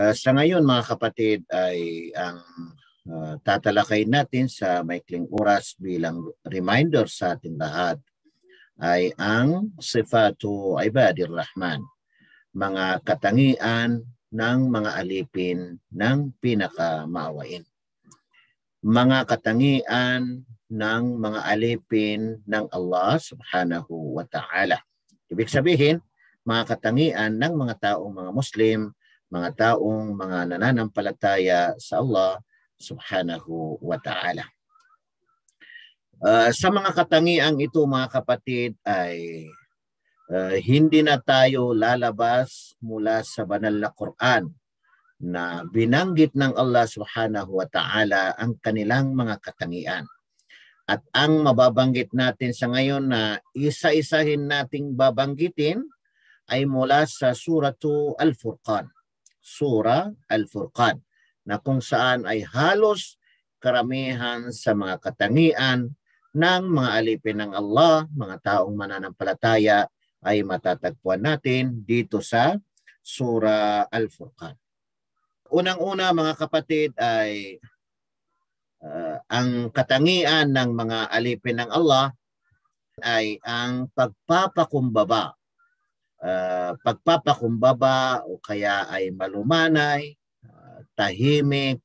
Ah, sa ngayon mga kapatid ay ang uh, tatalakay natin sa maikling oras bilang reminder sa ating lahat ay ang sifatu ibadir rahman mga katangian ng mga alipin ng pinakamaawain mga katangian ng mga alipin ng Allah subhanahu wa ta'ala ibig sabihin mga katangian ng mga taong mga muslim mga taong mga nananampalataya sa Allah subhanahu wa ta'ala. Uh, sa mga katangiang ito mga kapatid ay uh, hindi na tayo lalabas mula sa banal na Quran na binanggit ng Allah subhanahu wa ta'ala ang kanilang mga katangian. At ang mababanggit natin sa ngayon na isa-isahin nating babanggitin ay mula sa suratu Al-Furqan. Sura Al-Furqan na kung saan ay halos karamihan sa mga katangian ng mga alipin ng Allah, mga taong mananampalataya ay matatagpuan natin dito sa Sura Al-Furqan. Unang-una mga kapatid ay uh, ang katangian ng mga alipin ng Allah ay ang pagpapakumbaba Ah, pagpapakumbaba o kaya ay malumanay, uh, tahimik,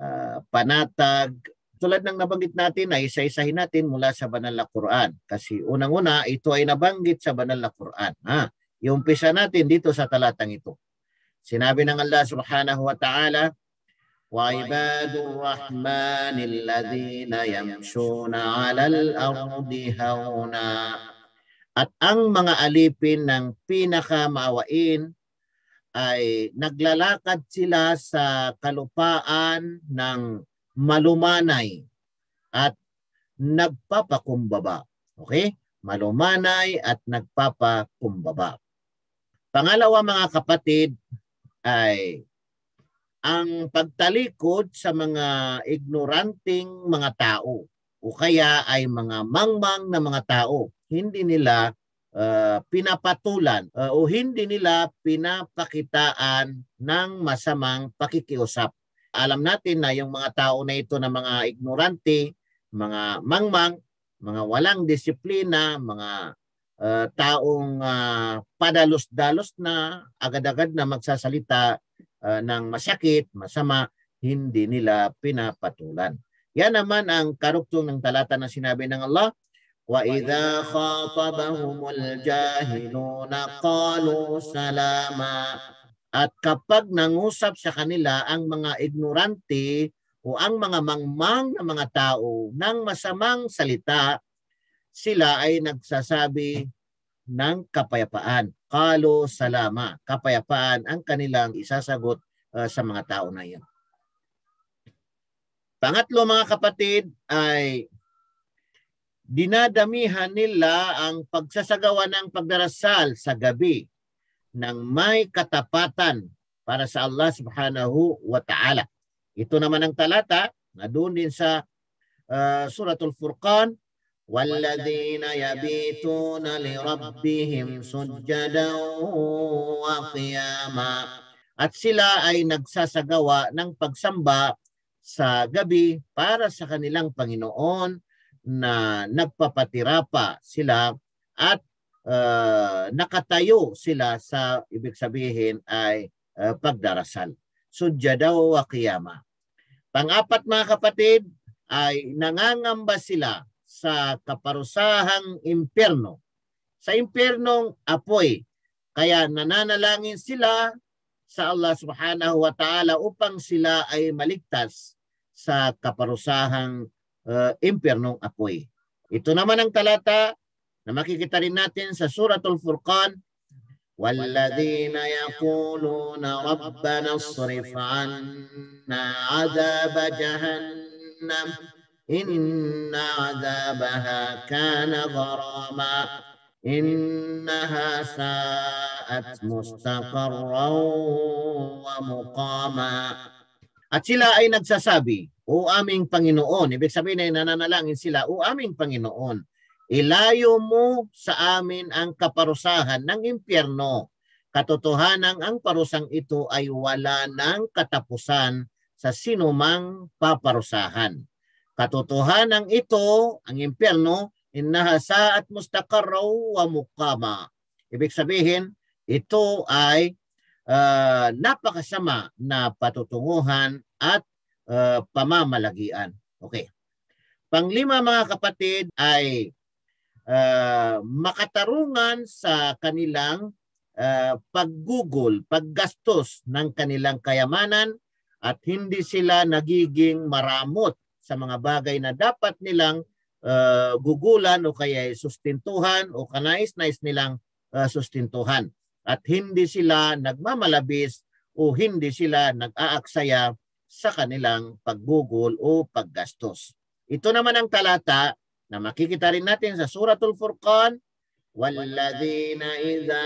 uh, panatag. Tulad ng nabanggit natin ay isa-isahin natin mula sa banal na Quran. Kasi unang-una, ito ay nabanggit sa banal na Quran. Ha? Yung pisa natin dito sa talatang ito. Sinabi ng Allah subhanahu wa ta'ala, وعباد الرحمن الذين يمشون على الأرض هونا at ang mga alipin ng pinakamaawain ay naglalakad sila sa kalupaan ng malumanay at nagpapakumbaba. Okay? Malumanay at nagpapakumbaba. Pangalawa mga kapatid ay ang pagtalikod sa mga ignoranting mga tao o kaya ay mga mangmang na mga tao hindi nila uh, pinapatulan uh, o hindi nila pinapakitaan ng masamang pakikiusap. Alam natin na yung mga tao na ito na mga ignorante, mga mangmang, mga walang disiplina, mga uh, taong uh, padalos-dalos na agad-agad na magsasalita uh, ng masakit, masama, hindi nila pinapatulan. Yan naman ang karuktong ng talata na sinabi ng Allah, وإذا خاطبهم الجاهلون قالوا salama at kapag nangusap sa kanila ang mga ignorante o ang mga mangmang na mga tao ng masamang salita, sila ay nagsasabi ng kapayapaan. Kalo salama, kapayapaan ang kanilang isasagot uh, sa mga tao na iyon. Pangatlo mga kapatid ay dinadamihan nila ang pagsasagawa ng pagdarasal sa gabi ng may katapatan para sa Allah subhanahu wa ta'ala. Ito naman ang talata na doon din sa uh, suratul Furqan والذين يبيتون لربهم سجدا وقياما at sila ay nagsasagawa ng pagsamba sa gabi para sa kanilang Panginoon na nagpapatira pa sila at uh, nakatayo sila sa ibig sabihin ay uh, pagdarasal. Sudyada o akiyama. Pangapat mga kapatid ay nangangamba sila sa kaparusahang impyerno. Sa impyernong apoy. Kaya nananalangin sila sa Allah subhanahu wa ta'ala upang sila ay maligtas sa kaparusahang uh, ah, impyernong apoy. Ito naman ang talata na makikita rin natin sa Suratul Furqan, والذين يقولون ربنا اصرف عنا عذاب جهنم إن عذابها كان غراما إنها ساءت مستقرا ومقاما At sila ay nagsasabi, o aming Panginoon. Ibig sabihin ay nananalangin sila, o aming Panginoon, ilayo mo sa amin ang kaparusahan ng impyerno. Katotohanan ang parusang ito ay wala ng katapusan sa sinumang paparusahan. Katotohanan ito, ang impyerno, innaha sa'at mustaqarraw wa mukama. Ibig sabihin, ito ay uh, napakasama na patutunguhan at uh, pamamalagian. Okay. Panglima mga kapatid ay uh, makatarungan sa kanilang uh, paggugol, paggastos ng kanilang kayamanan at hindi sila nagiging maramot sa mga bagay na dapat nilang uh, gugulan o kaya sustintuhan o kanais-nais nilang uh, sustintuhan at hindi sila nagmamalabis o hindi sila nag-aaksaya sa kanilang paggugol o paggastos. Ito naman ang talata na makikita rin natin sa Suratul Furqan, idha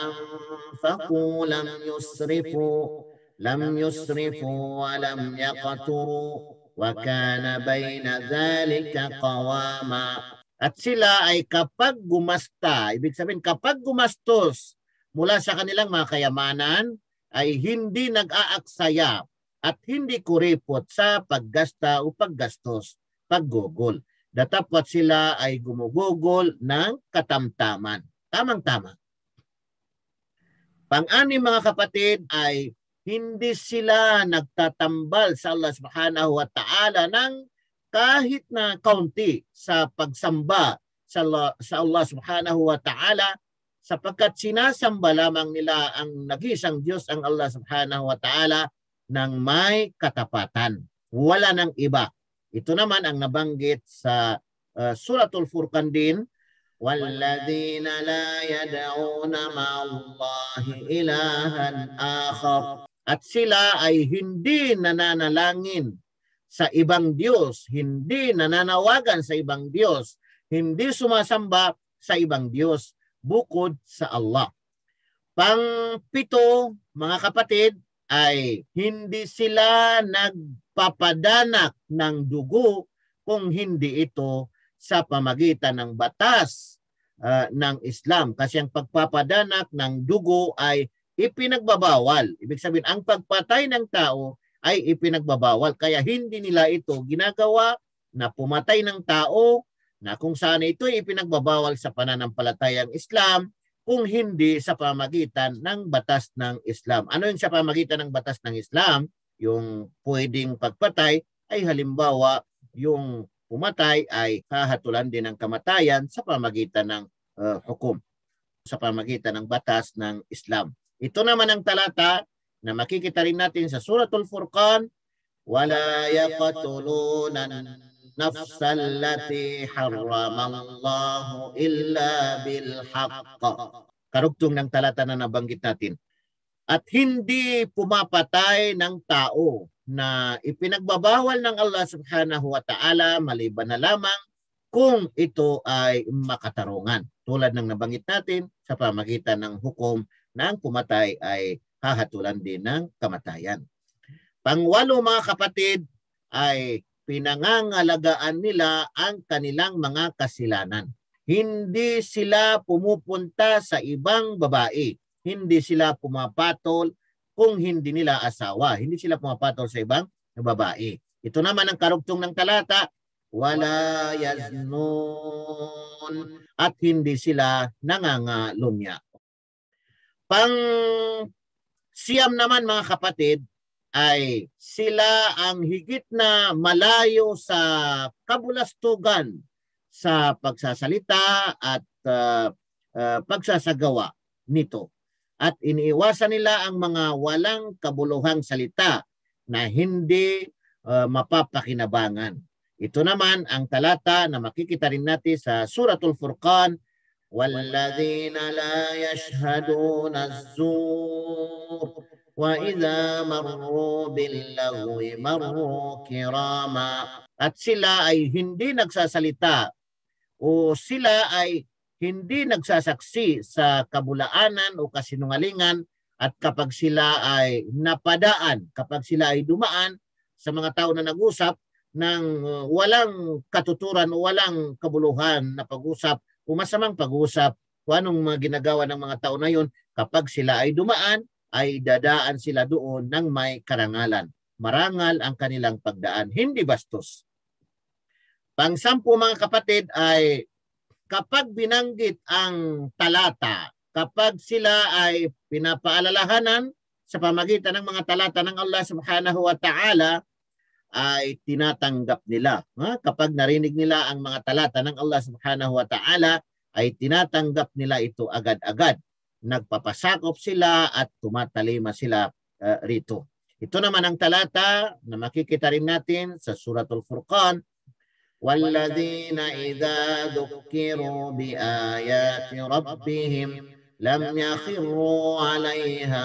anfaqu lam yusrifu lam yusrifu wa lam وَلَمْ wa kana بَيْنَ dhalika qawama. At sila ay kapag gumasta, ibig sabihin kapag gumastos mula sa kanilang mga kayamanan, ay hindi nag-aaksaya at hindi kuripot sa paggasta o paggastos, paggugol. Datapat sila ay gumugugol ng katamtaman. Tamang-tama. Pang-anim mga kapatid ay hindi sila nagtatambal sa Allah subhanahu wa ta'ala ng kahit na kaunti sa pagsamba sa Allah, sa Allah subhanahu wa ta'ala sapagkat sinasamba lamang nila ang nag-iisang Diyos ang Allah subhanahu wa ta'ala ng may katapatan. Wala ng iba. Ito naman ang nabanggit sa uh, Suratul Furqan din, والذين لا يدعون مع الله إلها آخر at sila ay hindi nananalangin sa ibang Diyos, hindi nananawagan sa ibang Diyos, hindi sumasamba sa ibang Diyos bukod sa Allah. Pang Pangpito, mga kapatid, ay hindi sila nagpapadanak ng dugo kung hindi ito sa pamagitan ng batas uh, ng Islam. Kasi ang pagpapadanak ng dugo ay ipinagbabawal. Ibig sabihin, ang pagpatay ng tao ay ipinagbabawal. Kaya hindi nila ito ginagawa na pumatay ng tao na kung saan ito ay ipinagbabawal sa pananampalatayang Islam kung hindi sa pamagitan ng batas ng Islam. Ano yung sa pamagitan ng batas ng Islam? Yung pwedeng pagpatay ay halimbawa yung pumatay ay kahatulan din ng kamatayan sa pamagitan ng uh, hukom, sa pamagitan ng batas ng Islam. Ito naman ang talata na makikita rin natin sa Suratul Furqan, wala yaqtulunan نفس التي حرم الله إلا بالحق. Karugtong ng talata na nabanggit natin. At hindi pumapatay ng tao na ipinagbabawal ng Allah subhanahu wa ta'ala maliban na lamang kung ito ay makatarungan. Tulad ng nabanggit natin sa pamagitan ng hukom na ang pumatay ay hahatulan din ng kamatayan. Pangwalo mga kapatid ay pinangangalagaan nila ang kanilang mga kasilanan. Hindi sila pumupunta sa ibang babae. Hindi sila pumapatol kung hindi nila asawa. Hindi sila pumapatol sa ibang babae. Ito naman ang karugtong ng talata. Wala yaznun. At hindi sila nangangalunya. Pang siyam naman mga kapatid, ay sila ang higit na malayo sa kabulastugan sa pagsasalita at uh, uh, pagsasagawa nito. At iniiwasan nila ang mga walang kabuluhang salita na hindi uh, mapapakinabangan. Ito naman ang talata na makikita rin natin sa Suratul Furqan وَالَّذِينَ لَا يَشْهَدُونَ الزُّورِ وَإِذَا مَرُّوا بِاللَّغْوِ مَرُّوا كِرَامًا At sila ay hindi nagsasalita o sila ay hindi nagsasaksi sa kabulaanan o kasinungalingan at kapag sila ay napadaan, kapag sila ay dumaan sa mga tao na nag-usap ng uh, walang katuturan o walang kabuluhan na pag-usap o masamang pag-usap o anong mga ginagawa ng mga tao na yun, kapag sila ay dumaan, ay dadaan sila doon ng may karangalan. Marangal ang kanilang pagdaan, hindi bastos. Pangsampu mga kapatid ay kapag binanggit ang talata, kapag sila ay pinapaalalahanan sa pamagitan ng mga talata ng Allah subhanahu wa ta'ala, ay tinatanggap nila. Ha? Kapag narinig nila ang mga talata ng Allah subhanahu wa ta'ala, ay tinatanggap nila ito agad-agad nagpapasakop sila at tumatalima sila uh, rito. Ito naman ang talata na makikita rin natin sa Suratul Furqan. وَالَّذِينَ bi ayati rabbihim lam لَمْ alayha عَلَيْهَا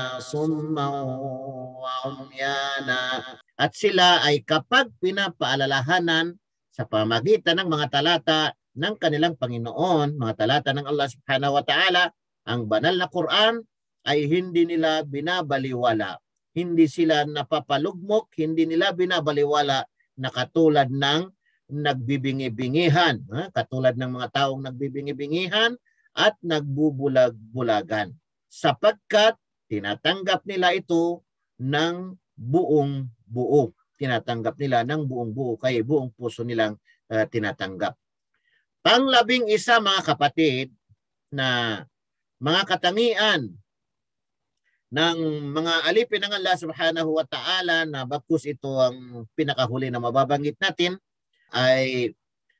wa umyana. At sila ay kapag pinapaalalahanan sa pamagitan ng mga talata ng kanilang Panginoon, mga talata ng Allah subhanahu wa ta'ala, ang banal na Quran ay hindi nila binabaliwala. Hindi sila napapalugmok, hindi nila binabaliwala na katulad ng nagbibingi-bingihan, katulad ng mga taong nagbibingi-bingihan at nagbubulag-bulagan sapagkat tinatanggap nila ito ng buong buo. Tinatanggap nila ng buong buo kaya buong puso nilang uh, tinatanggap. Panglabing isa mga kapatid na mga katangian ng mga alipin ng Allah subhanahu wa ta'ala na bakos ito ang pinakahuli na mababanggit natin ay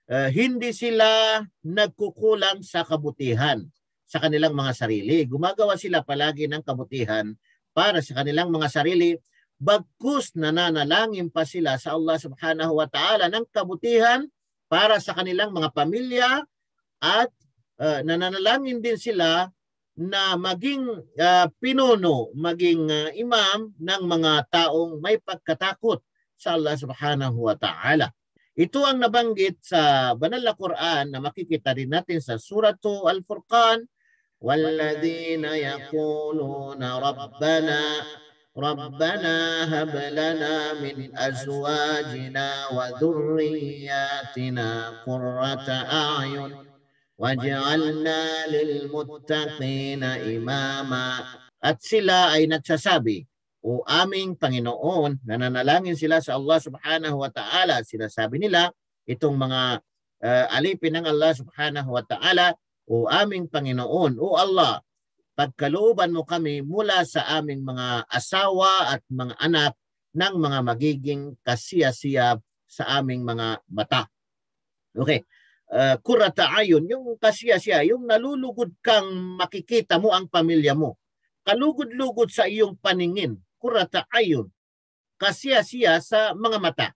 uh, hindi sila nagkukulang sa kabutihan sa kanilang mga sarili. Gumagawa sila palagi ng kabutihan para sa kanilang mga sarili bagkus nananalangin pa sila sa Allah subhanahu wa ta'ala ng kabutihan para sa kanilang mga pamilya at uh, nananalangin din sila na maging uh, pinuno, maging uh, imam ng mga taong may pagkatakot sa Allah subhanahu wa ta'ala. Ito ang nabanggit sa banal na Quran na makikita din natin sa suratu Al-Furqan والذين يقولون ربنا ربنا هب لنا من أزواجنا وذرياتنا قرة أعين Waj'alna lil muttaqina imama. At sila ay nagsasabi, O aming Panginoon, nananalangin sila sa Allah subhanahu wa ta'ala. Sinasabi nila, itong mga uh, alipin ng Allah subhanahu wa ta'ala, O aming Panginoon, O Allah, pagkalooban mo kami mula sa aming mga asawa at mga anak ng mga magiging kasiyasiya sa aming mga mata. Okay uh, kurata ayon, yung kasiya-siya, yung nalulugod kang makikita mo ang pamilya mo. Kalugod-lugod sa iyong paningin, kurata ayon, kasiya-siya sa mga mata.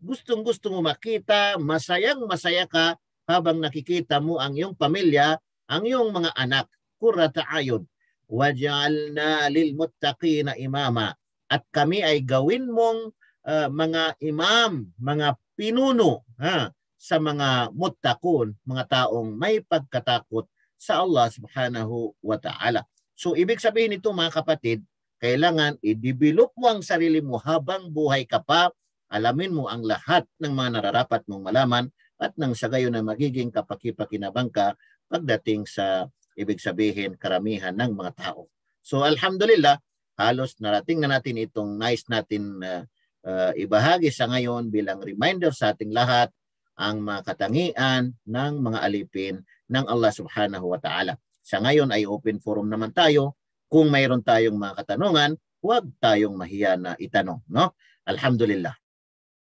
Gustong-gusto mo makita, masayang-masaya ka habang nakikita mo ang iyong pamilya, ang iyong mga anak, kurata ayon. Waj'alna lil muttaqina imama. At kami ay gawin mong uh, mga imam, mga pinuno. Ha? sa mga muttakun, mga taong may pagkatakot sa Allah subhanahu wa ta'ala. So ibig sabihin ito mga kapatid, kailangan i-develop mo ang sarili mo habang buhay ka pa. Alamin mo ang lahat ng mga nararapat mong malaman at nang sa gayon na magiging kapakipakinabang ka pagdating sa ibig sabihin karamihan ng mga tao. So alhamdulillah, halos narating na natin itong nice natin uh, uh, ibahagi sa ngayon bilang reminder sa ating lahat ang makatangian ng mga alipin ng Allah subhanahu wa ta'ala. Sa ngayon ay open forum naman tayo. Kung mayroon tayong mga katanungan, huwag tayong mahiya na itanong. No? Alhamdulillah.